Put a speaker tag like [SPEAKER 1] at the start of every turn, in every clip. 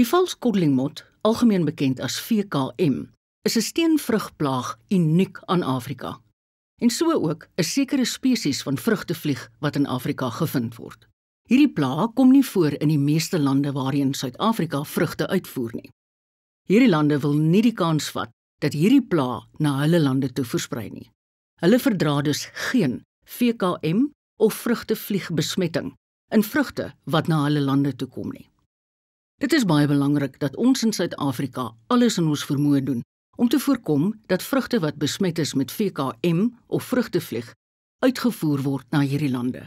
[SPEAKER 1] Die valskoddelingmot, algemeen bekend as VKM, is 'n steenvrugplaag uniek aan Afrika. En so ook 'n sekere spesies van vrugtevlieg wat in Afrika gevind word. Hierdie plaag kom nie voor in die meeste lande waarheen Suid-Afrika vrugte uitvoer nie. Hierdie lande wil nie die kans vat dat hierdie plaag na hulle lande toe versprei nie. Hulle verdra dus geen VKM of vrugtevliegbesmetting in vrugte wat na hulle lande toe kom nie. Dit is baie belangrik dat ons in Suid-Afrika alles in ons vermoë doen om te voorkom dat vrugte wat besmet is met VKM of vrugtevlieg uitgevoer word na hierdie lande.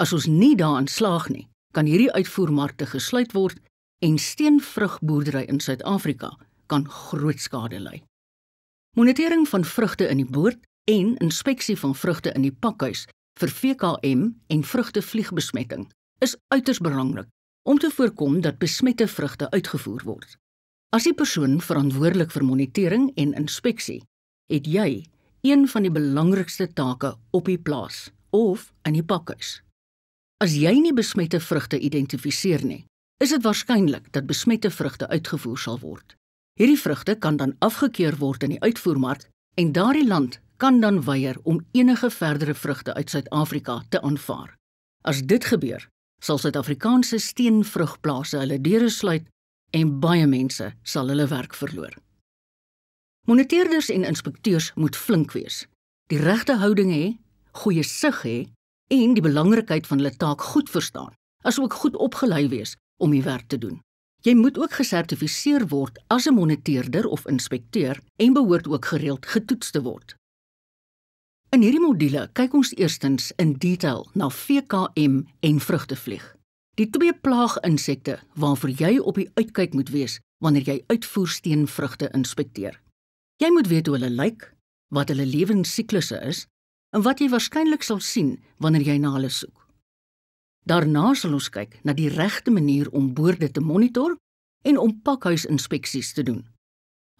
[SPEAKER 1] As ons nie daaraan slaag nie, kan hierdie uitvoermarkte gesluit word en steenvrugboerdery in Suid-Afrika kan groot skade ly. Monitering van vrugte in die boord en inspeksie van vrugte in die pakhuis vir VKM en vrugtevliegbesmetting is uiters belangrik om te voorkom dat besmette vrugte uitgevoer word. As die persoon verantwoordelik vir monitering en inspeksie, het jy een van die belangrikste take op die plaas of in die pakhuis. As jy nie besmette vrugte identifiseer nie, is dit waarskynlik dat besmette vrugte uitgevoer sal word. Hierdie vrugte kan dan afgekeur word in die uitvoermark en daardie land kan dan weier om enige verdere vrugte uit Suid-Afrika te aanvaar. As dit gebeur, sal Suid-Afrikaanse steenvrugplase hulle deure sluit en baie mense sal hulle werk verloor. Moniteerders en inspekteurs moet flink wees, die regte houding hê, goeie sig hê en die belangrikheid van hulle taak goed verstaan, asook goed opgelei wees om die werk te doen. Jy moet ook gesertifiseer word as 'n moniteerder of inspekteur en behoort ook gereeld getoets te word. In hierdie module kyk ons eerstens in detail na VKM en vrugtevlieg. Die twee plaaginsekte waarvoor jy op die uitkyk moet wees wanneer jy uitvoersteenvrugte inspekteer. Jy moet weet hoe hulle lyk, wat hulle lewensiklusse is en wat jy waarskynlik sal sien wanneer jy na hulle soek. Daarna sal ons kyk na die regte manier om boorde te monitor en om pakhuisinspeksies te doen.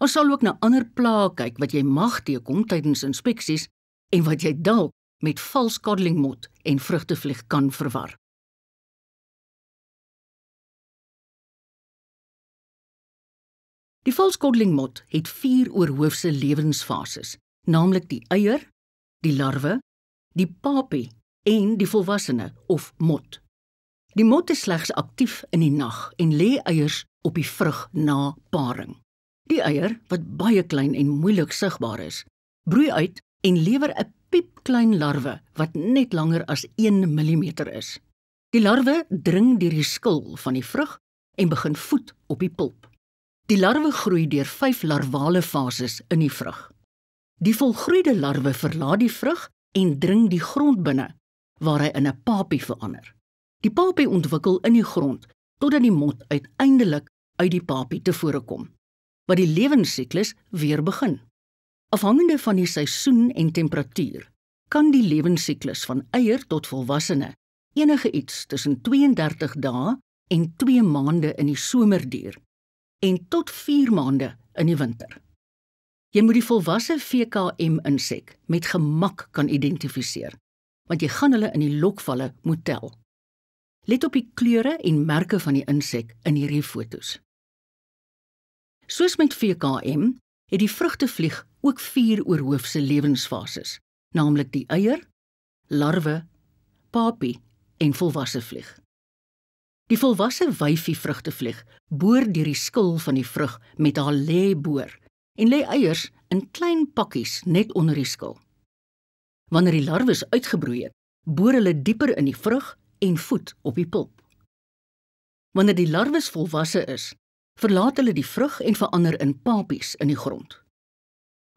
[SPEAKER 1] Ons sal ook na ander plaae kyk wat jy mag teekom tydens inspeksies en wat jy dalk met vals koddelingmot en vrugtevlieg kan verwar.
[SPEAKER 2] Die vals koddelingmot het
[SPEAKER 1] 4 oorhoofse lewensfases, naamlik die eier, die larwe, die papie en die volwassene of mot. Die mot is slegs aktief in die nag en lê eiers op die vrug na paring. Die eier, wat baie klein en moeilik sigbaar is, broei uit en lewer 'n piepklein larwe wat net langer as 1 mm is. Die larwe dring deur die skil van die vrug en begin voet op die pulp. Die larwe groei deur 5 larvale fases in die vrug. Die volgroeide larwe verlaat die vrug en dring die grond binne waar hy in 'n papie verander. Die papie ontwikkel in die grond totdat die mot uiteindelik uit die papie tevore kom, wat die lewensiklus weer begin. Afhangende van die seisoen en temperatuur, kan die lewensiklus van eier tot volwassene enige iets tussen 32 dae en 2 maande in die somer duur en tot 4 maande in die winter. Jy moet die volwasse VKM insek met gemak kan identifiseer, want jy gaan hulle in die lokvalle moet tel. Let op die kleure en merke van die insek in hierdie fotos. Soos met VKM, het die vrugtevlieg ook vier oorhoofse lewensfases, naamlik die eier, larwe, papi en volwasse vlieg. Die volwasse wyfie vrugtevlieg boor deur die skil van die vrug met haar lêboor en lê eiers in klein pakkies net onder die skil. Wanneer die larwes uitgebroei het, boor hulle dieper in die vrug en voet op die pulp. Wanneer die larwes volwasse is, verlaat hulle die vrug en verander in papies in die grond.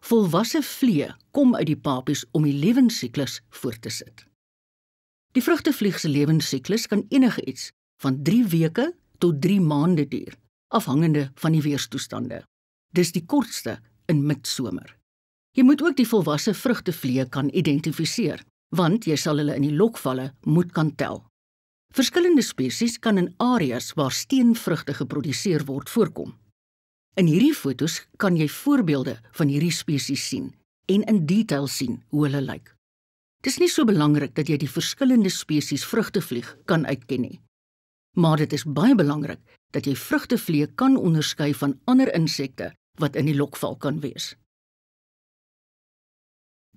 [SPEAKER 1] Volwasse vliee kom uit die papies om die lewensiklus voort te sit. Die vrugtevlieg se lewensiklus kan enige iets van 3 weke tot 3 maande duur, afhangende van die weerstoestande. Dis die kortste in midsomer. Jy moet ook die volwasse vrugtevlieë kan identifiseer, want jy sal hulle in die lokvalle moet kan tel. Verskillende spesies kan in areas waar steenvrugte geproduseer word voorkom. In hierdie fotos kan jy voorbeelde van hierdie spesies sien en in detail sien hoe hulle lyk. Dis nie so belangrik dat jy die verskillende spesies vrugtevlieg kan uitken nie. Maar dit is baie belangrik dat jy vrugtevlieë kan onderskei van ander insekte wat in die lokval kan wees.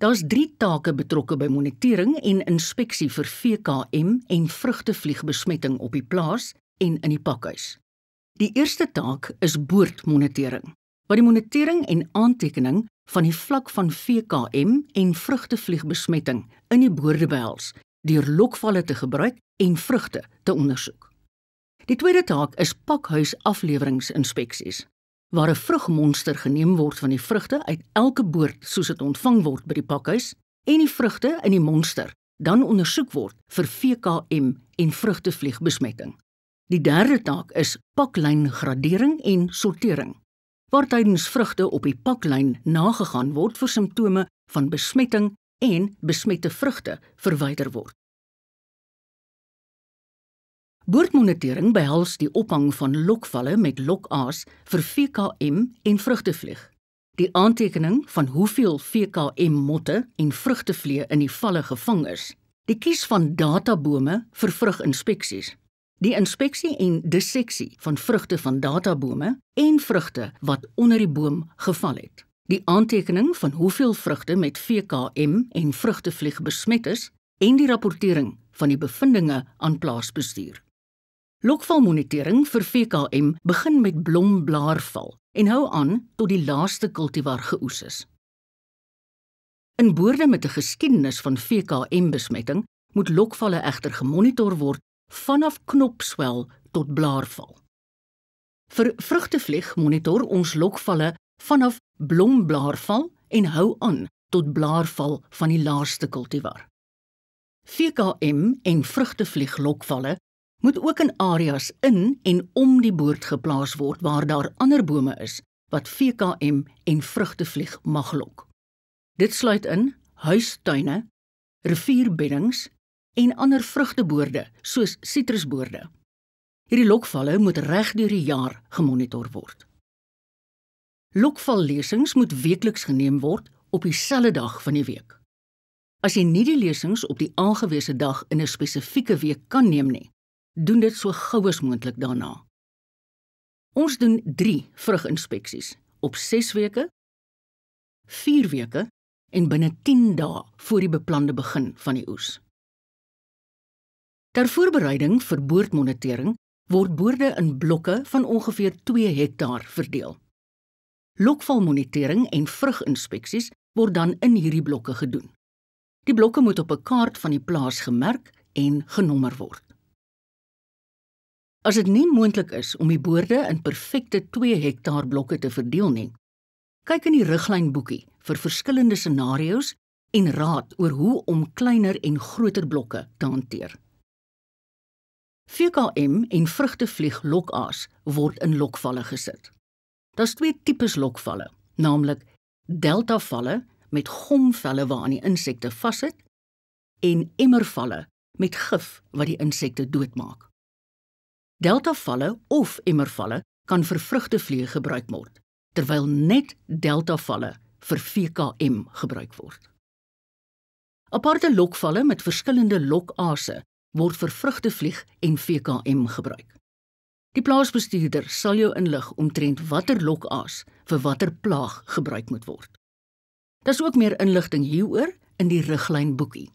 [SPEAKER 1] Daar's 3 take betrokke by monitering en inspeksie vir VKM en vrugtevliegbesmetting op die plaas en in die pakhuis. Die eerste taak is boordmonitering, wat die monitering en aantekening van die vlak van VKM en vrugtevliegbesmetting in die boorde behels deur lokvalle te gebruik en vrugte te ondersoek. Die tweede taak is pakhuisafleweringinspeksies, waar 'n vrugmonster geneem word van die vrugte uit elke boord soos dit ontvang word by die pakhuis en die vrugte in die monster dan ondersoek word vir VKM en vrugtevliegbesmetting. Die derde taak is paklyn gradering en sortering. Waar tydens vrugte op die paklyn nagegaan word vir simptome van besmetting en besmette vrugte verwyder word. Boordmonitering behels die ophang van lokvalle met lokaas vir VKM en vrugtevlieg. Die aantekening van hoeveel VKM motte en vrugtevlieë in die valle gevang is. Die kies van databome vir vruginspeksies Die inspeksie en disseksie van vrugte van databome en vrugte wat onder die boom geval het. Die aantekening van hoeveel vrugte met VKM en vrugtevlieg besmet is en die rapportering van die bevindinge aan plaasbestuur. Lokvalmonitering vir VKM begin met blomblaarval en hou aan tot die laaste kultivar geoes is. In boorde met 'n geskiedenis van VKM besmetting moet lokvalle egter gemonitor word vanaf knopswel tot blaarval. Vir vrugtevlieg monitor ons lokvalle vanaf blomblaarval en hou aan tot blaarval van die laaste kultivar. VKM en vrugtevlieg lokvalle moet ook in areas in en om die boord geplaas word waar daar ander bome is wat VKM en vrugtevlieg mag lok. Dit sluit in huistuine, rivierbeddings en ander vrugteboorde soos sitrusboorde. Hierdie lokvalle moet reg deur die jaar gemonitor word. Lokvallesings moet weekliks geneem word op dieselfde dag van die week. As jy nie die lesings op die aangewese dag in 'n spesifieke week kan neem nie, doen dit so gou as moontlik daarna. Ons doen 3 vruginspeksies op 6 weke, 4 weke en binne 10 dae voor die beplande begin van die oes. Ter voorbereiding vir boordmonitering word boorde in blokke van ongeveer 2 hektaar verdeel. Lokvalmonitering en vruginspeksies word dan in hierdie blokke gedoen. Die blokke moet op 'n kaart van die plaas gemerk en genommer word. As dit nie moontlik is om die boorde in perfekte 2 hektaar blokke te verdeel nie, kyk in die riglynboekie vir verskillende scenario's en raad oor hoe om kleiner en groter blokke te hanteer. VKM en vrugtevlieg lokaas word in lokvalle gesit. Daar's twee tipes lokvalle, naamlik deltavalle met gomvelle waaraan die insekte vassit en emmervalle met gif wat die insekte doodmaak. Deltavalle of emmervalle kan vir vrugtevlieë gebruik word, terwyl net deltavalle vir VKM gebruik word. Aparte lokvalle met verskillende lokase word vir vrugtevlieg en VKM gebruik. Die plaasbestuurder sal jou inlig omtrent watter lokaas vir watter plaag gebruik moet word. Daar's ook meer inligting hieroor in die riglynboekie.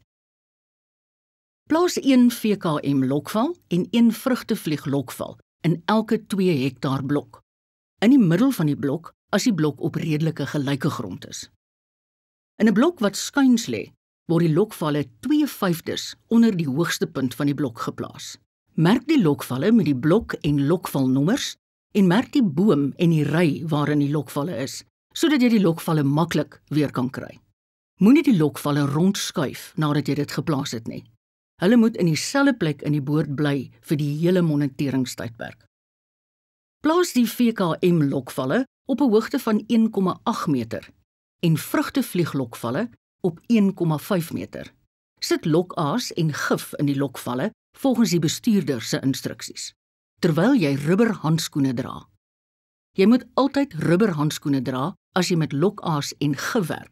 [SPEAKER 1] Plaas 1 VKM lokval en 1 vrugtevlieg lokval in elke 2 hektaar blok. In die middel van die blok as die blok op redelike gelyke grond is. In 'n blok wat skuins lê, word die lokvalle 2/5ders onder die hoogste punt van die blok geplaas. Merk die lokvalle met die blok en lokvalnommers en merk die boom en die ry waarin die lokvalle is, sodat jy die lokvalle maklik weer kan kry. Moenie die lokvalle rondskuif nadat jy dit geplaas het nie. Hulle moet in dieselfde plek in die boord bly vir die hele moniteringstydperk. Plaas die VKM lokvalle op 'n hoogte van 1,8 meter en vrugtevlieglokvalle op 1,5 meter. Sit lokaas en gif in die lokvalle volgens die bestuurder se instruksies. Terwyl jy rubberhandskoene dra. Jy moet altyd rubberhandskoene dra as jy met lokaas en gif werk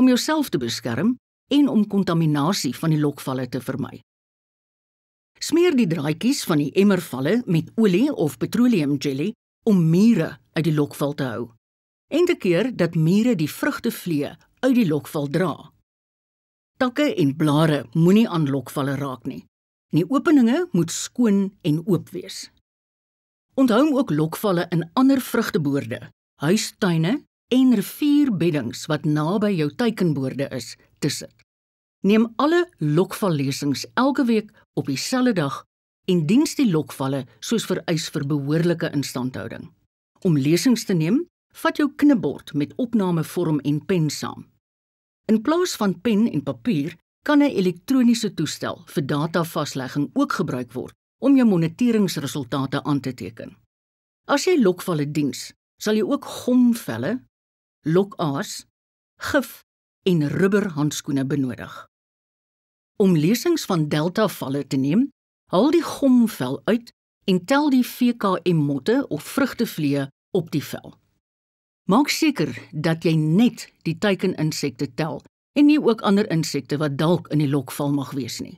[SPEAKER 1] om jouself te beskerm en om kontaminasie van die lokvalle te vermy. Smeer die draadjies van die emmervalle met olie of petroleum jelly om mure uit die lokval te hou en te keer dat mure die vrugtevliee uit die lokval dra. Takke en blare moenie aan lokvalle raak nie. Die openinge moet skoon en oop wees. Onthou ook lokvalle in ander vrugteboorde, huistuine en rivierbeddings wat naby jou teikenboorde is te sit. Neem alle lokvallesings elke week op dieselfde dag en dien die lokvalle soos vereis vir behoorlike instandhouding. Om lesings te neem, Vat jou knibbord met opnamevorm en pen saam. In plaas van pen en papier kan 'n elektroniese toestel vir datavaslegging ook gebruik word om jou moniteringsresultate aan te teken. As jy lokvalle diens, sal jy ook gomvelle, lokaas, gif en rubberhandskoene benodig. Om lesings van deltavalle te neem, haal die gomvel uit en tel die VKM motte of vrugtevliee op die vel. Maak seker dat jy net die teikeninsekte tel en nie ook ander insekte wat dalk in die lokval mag wees nie.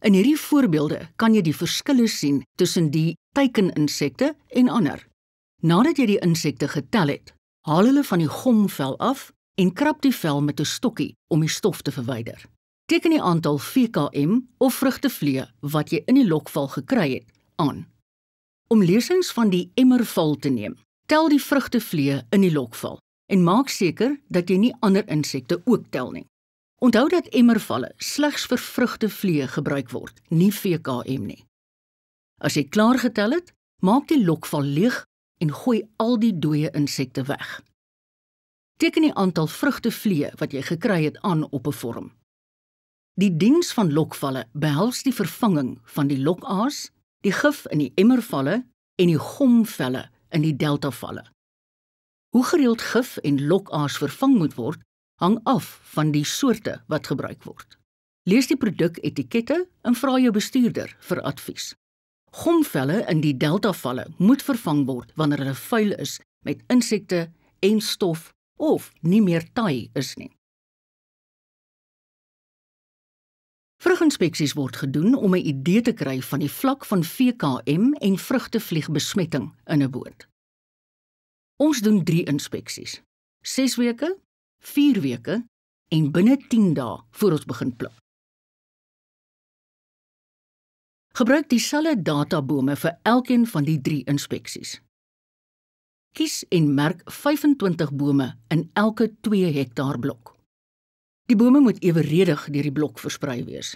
[SPEAKER 1] In hierdie voorbeelde kan jy die verskille sien tussen die teikeninsekte en ander. Nadat jy die insekte getel het, haal hulle van die gomvel af en krap die vel met 'n stokkie om die stof te verwyder. Teken die aantal VKM of vrugtevliee wat jy in die lokval gekry het aan. Om lesings van die emmerval te neem, Tel die vrugtevliee in die lokval en maak seker dat jy nie ander insekte ook tel nie. Onthou dat emmervalle slegs vir vrugtevliee gebruik word, nie VKM nie. As jy klaar getel het, maak die lokval leeg en gooi al die dooie insekte weg. Teken die aantal vrugtevliee wat jy gekry het aan op 'n vorm. Die diens van lokvalle behels die vervanging van die lokaas, die gif in die emmervalle en die gomvelle in die delta valle. Hoe gereeld gif en lokaas vervang moet word, hang af van die soorte wat gebruik word. Lees die produketikette en vra jou bestuurder vir advies. Gomvelle in die delta valle moet vervang word wanneer hulle vuil is met insekte en stof
[SPEAKER 2] of nie meer taai is nie.
[SPEAKER 1] Vruginspeksies word gedoen om 'n idee te kry van die vlak van VKM en vrugtevliegbesmetting in 'n boot. Ons doen 3 inspeksies: 6 weke, 4 weke en binne 10 dae voor ons begin pluk.
[SPEAKER 2] Gebruik dieselfde databome vir elkeen
[SPEAKER 1] van die 3 inspeksies. Kies en merk 25 bome in elke 2 hektaar blok. Die bome moet eweredig deur die blok versprei wees.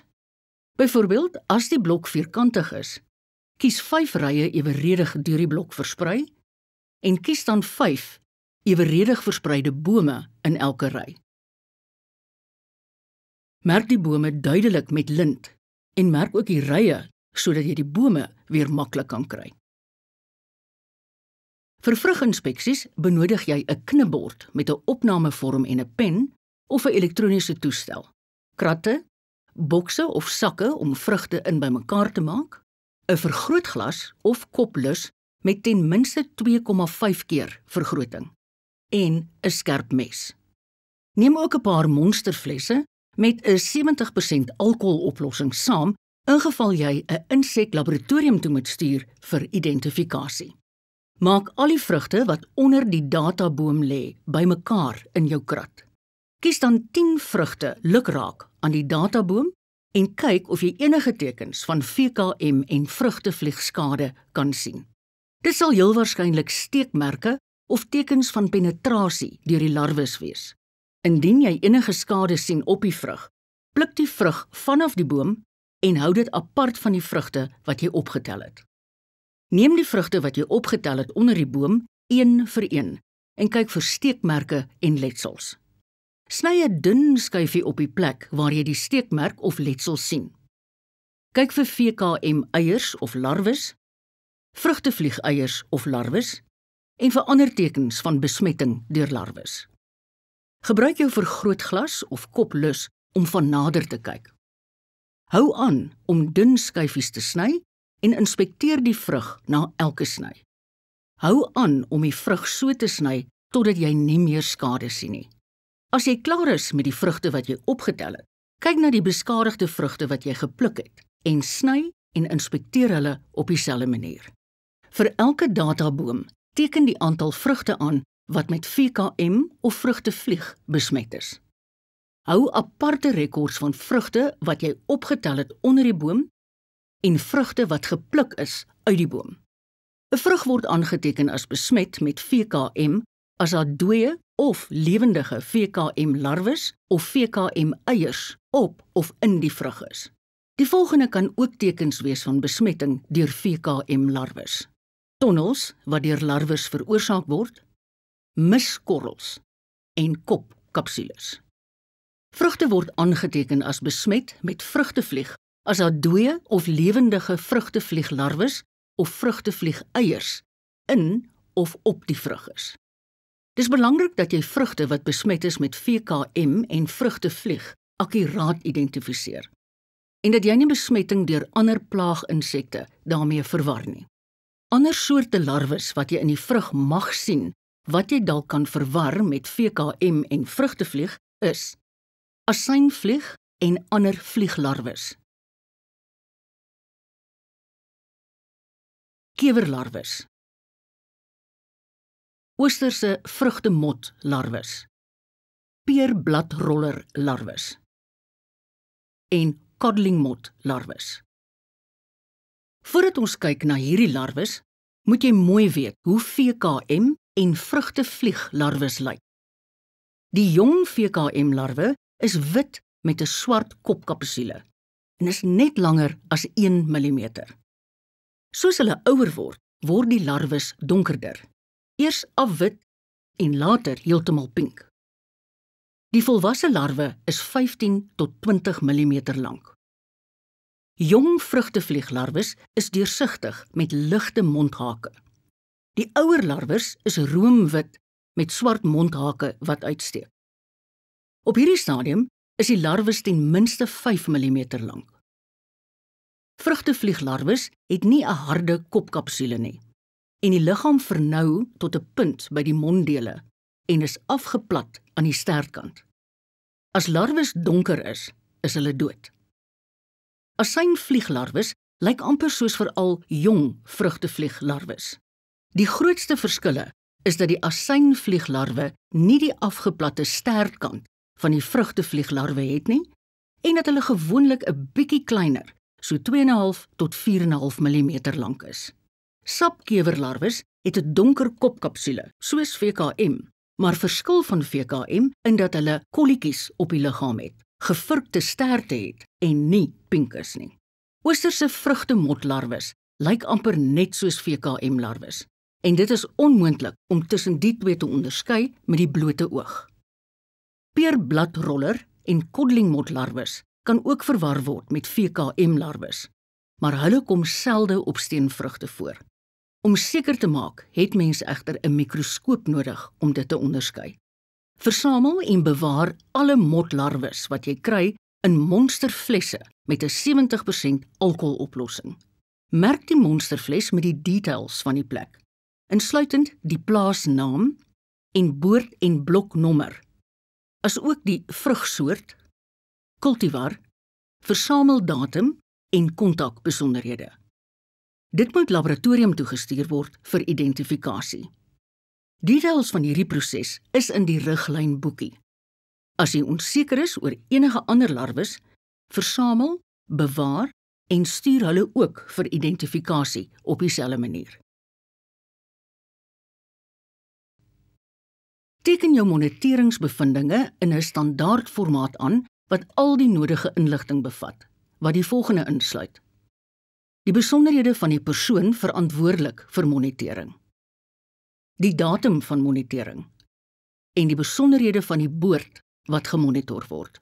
[SPEAKER 1] Byvoorbeeld, as die blok vierkantig is, kies 5 rye eweredig deur die blok versprei en kies dan 5 eweredig verspreide bome in elke ry. Merk die bome duidelik met lint en merk ook die rye sodat jy die bome weer maklik kan kry. Vir vruginspeksies benodig jy 'n knibbord met 'n opnamevorm en 'n pen of 'n elektroniese toestel. Kratte, bokse of sakke om vrugte in bymekaar te maak, 'n vergrootglas of koplus met ten minste 2,5 keer vergroting en 'n skerp mes. Neem ook 'n paar monsterflesse met 'n 70% alkoholoplossing saam ingeval jy 'n insek laboratorium toe moet stuur vir identifikasie. Maak al die vrugte wat onder die databoom lê bymekaar in jou krat. Kies dan 10 vrugte lukraak aan die databoom en kyk of jy enige tekens van VKM en vrugtevliegskade kan sien. Dit sal heel waarskynlik steekmerke of tekens van penetrasie deur die larwes wees. Indien jy enige skade sien op die vrug, pluk die vrug vanaf die boom en hou dit apart van die vrugte wat jy opgetel het. Neem die vrugte wat jy opgetel het onder die boom een vir een en kyk vir steekmerke en letsels. Sny 'n dun skuifie op die plek waar jy die steekmerk of letsel sien. Kyk vir VKM eiers of larwes, vrugtevlieg eiers of larwes en vir ander tekens van besmetting deur larwes. Gebruik jou vergrootglas of koplus om van nader te kyk. Hou aan om dun skuifies te sny en inspekteer die vrug na elke sny. Hou aan om die vrug so te sny totdat jy nie meer skade sien nie. As jy klaar is met die vrugte wat jy opgetel het, kyk na die beskadigde vrugte wat jy gepluk het en sny en inspekteer hulle op dieselfde manier. Vir elke databoom teken die aantal vrugte aan wat met VKM of vrugtevlieg besmet is. Hou aparte rekords van vrugte wat jy opgetel het onder die boom en vrugte wat gepluk is uit die boom. 'n Vrug word aangeteken as besmet met VKM as haar dooie of lewendige VKM larwes of VKM eiers op of in die vrug is. Die volgende kan ook tekens wees van besmetting deur VKM larwes. Tonnels wat deur larwes veroorsaak word, miskorrels en kopkapsules. Vrugte word aangeteken as besmet met vrugtevlieg as daar dooie of lewendige vrugtevlieglarwes of vrugtevliegeiers in of op die vrug is. Dis belangrik dat jy vrugte wat besmet is met VKM en vrugtevlieg akkuraat identifiseer en dat jy nie besmetting deur ander plaaginsekte daarmee verwar nie. Ander soorte larwes wat jy in die vrug mag sien, wat jy dalk kan verwar met VKM en vrugtevlieg is asynvlieg en ander vlieglarwes.
[SPEAKER 2] Kewerlarwes oosterse vrugtemot larwes, peerbladroller larwes en
[SPEAKER 1] koddelingmot larwes. Voordat ons kyk na hierdie larwes, moet jy mooi weet hoe VKM en vrugtevlieg larwes lyk. Die jong VKM larwe is wit met 'n swart kopkapsule en is net langer as 1 mm. Soos hulle ouer word, word die larwes donkerder eers af wit en later heeltemal pink. Die volwasse larwe is 15 tot 20 mm lank. Jong vrugtevlieglarwes is deursigtig met ligte mondhake. Die ouer larwes is roomwit met swart mondhake wat uitsteek. Op hierdie stadium is die larwes ten minste 5 mm lank. Vrugtevlieglarwes het nie 'n harde kopkapsule nie en die liggaam vernou tot 'n punt by die monddele en is afgeplat aan die sterkant. As larwes donker is, is hulle dood. Asyn vlieglarwes lyk amper soos veral jong vrugtevlieglarwes. Die grootste verskille is dat die asyn vlieglarwe nie die afgeplatte sterkant van die vrugtevlieglarwe het nie en dat hulle gewoonlik 'n bietjie kleiner, so 2.5 tot 4.5 mm lank is. Sapkewerlarwes het 'n donker kopkapsule, soos VKM, maar verskil van VKM in dat hulle kolletjies op die liggaam het, gevurkte sterte het en nie pinkies nie. Oosterse vrugtemotlarwes lyk amper net soos VKM larwes en dit is onmoontlik om tussen die twee te onderskei met die blote oog. Peerbladroller en koddelingmotlarwes kan ook verwar word met VKM larwes, maar hulle kom selde op steenvrugte voor. Om seker te maak, het mens egter 'n mikroskoop nodig om dit te onderskei. Versamel en bewaar alle motlarwes wat jy kry in monsterflesse met 'n 70% alkoholoplossing. Merk die monsterfles met die details van die plek, insluitend die plaasnaam en boord en bloknommer, asook die vrugsoort, cultivar, versameldatum en kontakbesonderhede. Dit moet laboratorium toegestuur word vir identifikasie. Details van hierdie proses is in die riglyn boekie. As jy onseker is oor enige ander larwes, versamel, bewaar en stuur hulle ook vir identifikasie op dieselfde manier. Teken jou moniteringsbevindinge in 'n standaard formaat aan wat al die nodige inligting bevat, wat die volgende insluit: die besonderhede van die persoon verantwoordelik vir monitering die datum van monitering en die besonderhede van die boord wat gemonitor word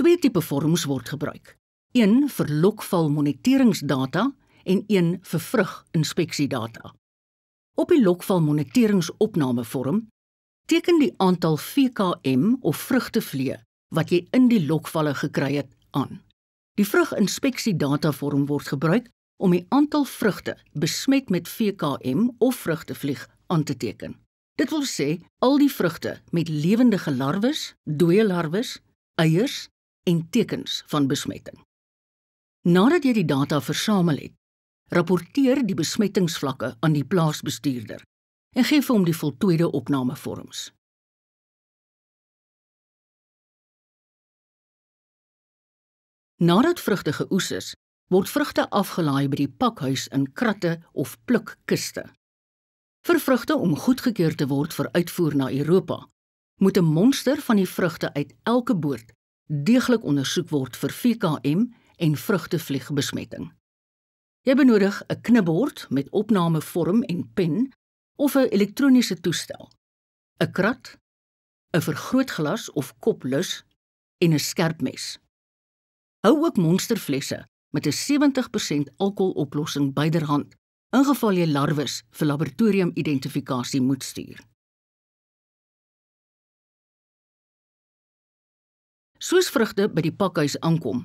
[SPEAKER 1] twee tipe vorms word gebruik een vir lokval moniteringsdata en een vir vrug inspeksiedata op die lokval moniteringsopname vorm teken die aantal VKM of vrugtevlee wat jy in die lokvalle gekry het aan Die vruginspeksie dataform word gebruik om die aantal vrugte besmet met VKM of vrugtevlieg aan te teken. Dit wil sê al die vrugte met lewende larwes, dooie larwes, eiers en tekens van besmetting. Nadat jy die data versamel het, rapporteer die besmettingsvlakke aan die plaasbestuurder en gee vir hom die voltooide opnamevorms. Nadat vrugte geoes is, word vrugte afgelaai by die pakhuis in kratte of plukkiste. Vir vrugte om goedgekeur te word vir uitvoer na Europa, moet 'n monster van die vrugte uit elke boot deeglik ondersoek word vir VKM en vrugtevliegbesmetting. Jy benodig 'n knibbord met opnamevorm en pen of 'n elektroniese toestel, 'n krat, 'n vergrootglas of koplus en 'n skerp mes. Hou ook monsterflesse met 'n 70% alkoholoplossing byderhand in geval jy larwes vir laboratoriumidentifikasie moet stuur.
[SPEAKER 2] Soos vrugte by die pakhuis aankom,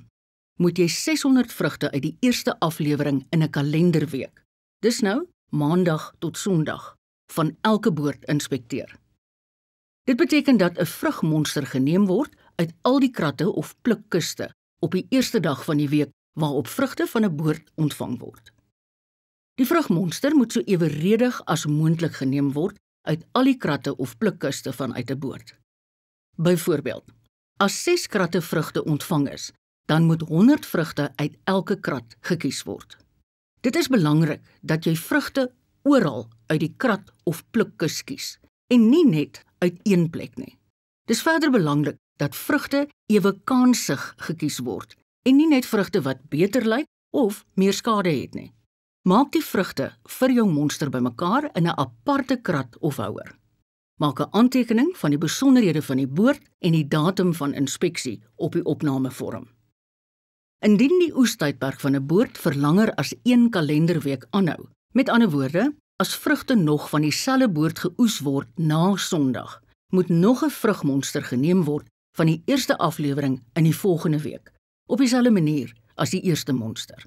[SPEAKER 1] moet jy 600 vrugte uit die eerste aflewering in 'n kalenderweek, dis nou maandag tot sondag, van elke boord inspekteer. Dit beteken dat 'n vrugmonster geneem word uit al die kratte of plukkuste op die eerste dag van die week waarop vrugte van 'n boord ontvang word. Die vrugmonster moet so eweredig as moontlik geneem word uit al die kratte of plukkuste van uit 'n boord. Byvoorbeeld, as 6 kratte vrugte ontvang is, dan moet 100 vrugte uit elke krat gekies word. Dit is belangrik dat jy vrugte oral uit die krat of plukkus kies en nie net uit een plek nie. Dis verder belangrik dat vrugte ewe kansig gekies word en nie net vrugte wat beter lyk of meer skade het nie. Maak die vrugte vir jou monster bymekaar in 'n aparte krat of houer. Maak 'n aantekening van die besonderhede van die boord en die datum van inspeksie op die opnamevorm. Indien die oestydperk van 'n boord vir langer as 1 kalenderweek aanhou, met ander woorde, as vrugte nog van dieselfde boord geoes word na Sondag, moet nog 'n vrugmonster geneem word van die eerste aflewering in die volgende week op dieselfde manier as die eerste monster.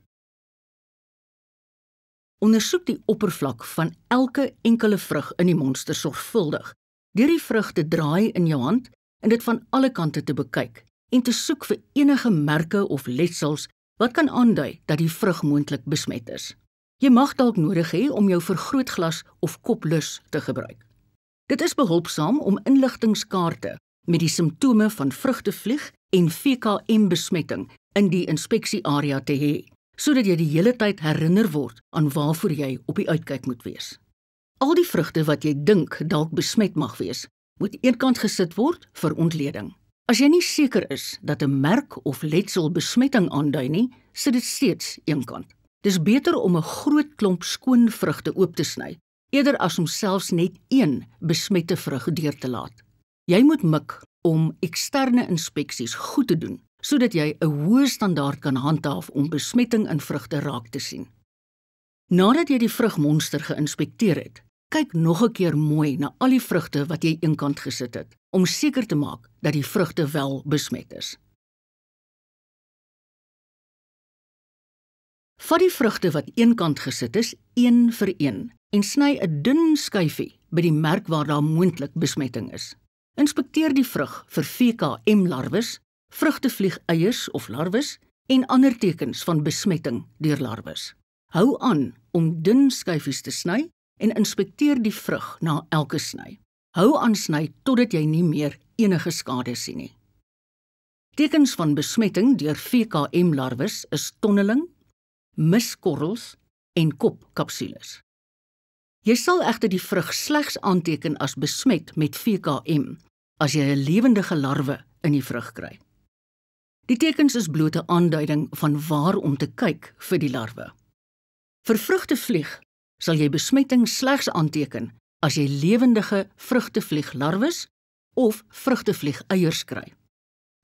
[SPEAKER 1] Ondersoek die oppervlak van elke enkele vrug in die monster sorgvuldig. Deur die vrug te draai in jou hand en dit van alle kante te bekyk en te soek vir enige merke of letsels wat kan aandui dat die vrug moontlik besmet is. Jy mag dalk nodig hê om jou vergrootglas of koplus te gebruik. Dit is behulpsaam om inligtingskaarte met die simptome van vrugtevlieg en VKM-besmetting in die inspeksiearea te hê, sodat jy die hele tyd herinner word aan waarvoor jy op die uitkyk moet wees. Al die vrugte wat jy dink dalk besmet mag wees, moet eenkant gesit word vir ontleding. As jy nie seker is dat 'n merk of letsel besmetting aandui nie, sit dit steeds eenkant. Dis beter om 'n groot klomp skoon vrugte oop te sny eerder as om selfs net een besmette vrug deur te laat. Jy moet mik om eksterne inspeksies goed te doen sodat jy 'n hoë standaard kan handhaaf om besmetting in vrugte raak te sien. Nadat jy die vrugmonster geinspekteer het, kyk nog 'n keer mooi na al die vrugte wat jy eenkant gesit het om seker te maak dat die vrugte wel besmet is. Vat die vrugte wat eenkant gesit is een vir een en sny 'n dun skyfie by die merk waar daar moontlik besmetting is. Inspekteer die vrug vir VKM larwes, vrugtevlieg eiers of larwes en ander tekens van besmetting deur larwes. Hou aan om dun skyfies te sny en inspekteer die vrug na elke sny. Hou aan sny totdat jy nie meer enige skade sien nie. Tekens van besmetting deur VKM larwes is tonneling, miskorrels en kopkapsules. Jy sal egter die vrug slegs aanteken as besmet met VKM as jy 'n lewendige larwe in die vrug kry. Die tekens is bloot 'n aanduiding van waar om te kyk vir die larwe. Vir vrugtevlieg sal jy besmetting slegs aanteken as jy lewendige vrugtevlieg larwes of vrugtevlieg eiers kry.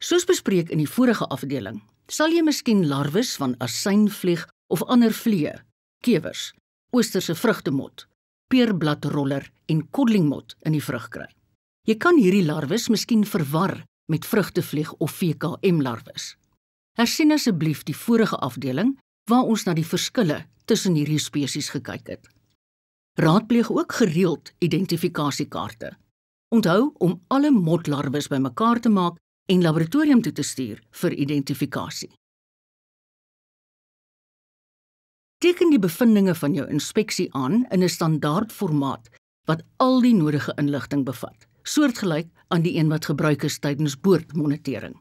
[SPEAKER 1] Soos bespreek in die vorige afdeling, sal jy miskien larwes van asynvlieg of ander vliee, kewers, oosterse vrugtemot, peerbladroller en koddlingmot in die vrug kry. Jy kan hierdie larwes miskien verwar met vrugtevlieg of VKM larwes. Hersien asseblief die vorige afdeling waar ons na die verskille tussen hierdie spesies gekyk het. Raadpleeg ook gereeld identifikasiekaarte. Onthou om alle motlarwes bymekaar te maak en laboratorium toe te stuur vir identifikasie. Teken die bevindinge van jou inspeksie aan in 'n standaard formaat wat al die nodige inligting bevat soortgelyk aan die een wat gebruik is tydens boordmonitering.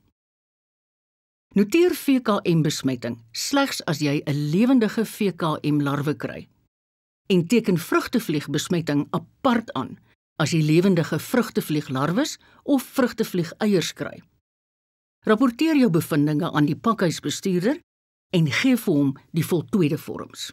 [SPEAKER 1] Noteer VKM besmetting slegs as jy 'n lewendige VKM larwe kry en teken vrugtevlieg besmetting apart aan as jy lewendige vrugtevlieg larwes of vrugtevlieg eiers kry. Rapporteer jou bevindinge aan die pakhuisbestuurder
[SPEAKER 2] en gee vir hom die voltooide vorms.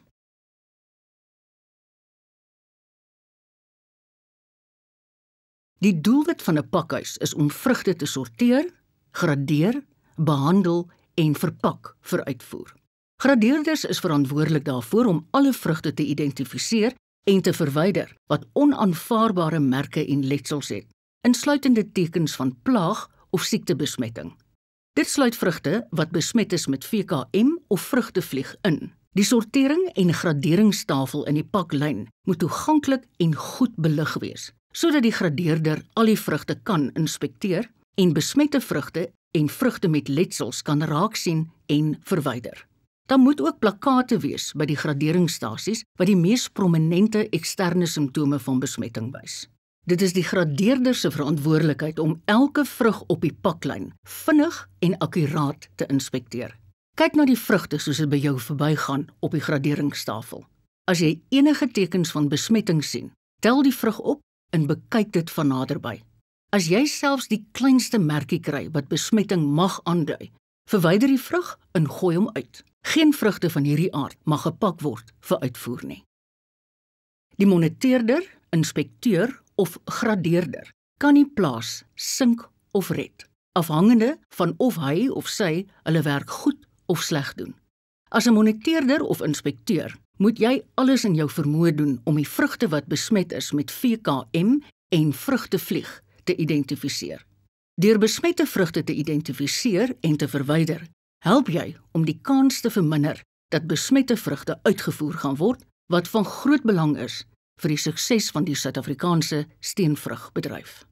[SPEAKER 2] Die doelwit van 'n pakhuis is om
[SPEAKER 1] vrugte te sorteer, gradeer, behandel en verpak vir uitvoer. Gradeerders is verantwoordelik daarvoor om alle vrugte te identifiseer en te verwyder wat onaanvaarbare merke en letsels het, insluitende tekens van plaag of siektebesmetting. Dit sluit vrugte wat besmet is met VKM of vrugtevlieg in. Die sortering en graderingstafel in die paklyn moet toeganklik en goed belig wees sodat die gradeerder al die vrugte kan inspekteer en besmette vrugte en vrugte met letsels kan raaksien en verwyder. Daar moet ook plakkate wees by die graderingsstasies wat die mees prominente eksterne simptome van besmetting wys. Dit is die gradeerder se verantwoordelikheid om elke vrug op die paklyn vinnig en akkuraat te inspekteer. Kyk na die vrugte soos dit by jou verbygaan op die graderingstafel. As jy enige tekens van besmetting sien, tel die vrug op en bekyk dit van naderby. As jy selfs die kleinste merkie kry wat besmetting mag aandui, verwyder die vrug en gooi hom uit. Geen vrugte van hierdie aard mag gepak word vir uitvoer nie. Die moniteerder, inspekteur of gradeerder kan die plaas sink of red, afhangende van of hy of sy hulle werk goed of sleg doen. As 'n moniteerder of inspekteur moet jy alles in jou vermoë doen om die vrugte wat besmet is met VKM en vrugtevlieg te identifiseer. Deur besmette vrugte te identifiseer en te verwyder, help jy om die kans te verminder dat besmette vrugte uitgevoer gaan word, wat van groot belang is vir die sukses van die Suid-Afrikaanse steenvrugbedryf.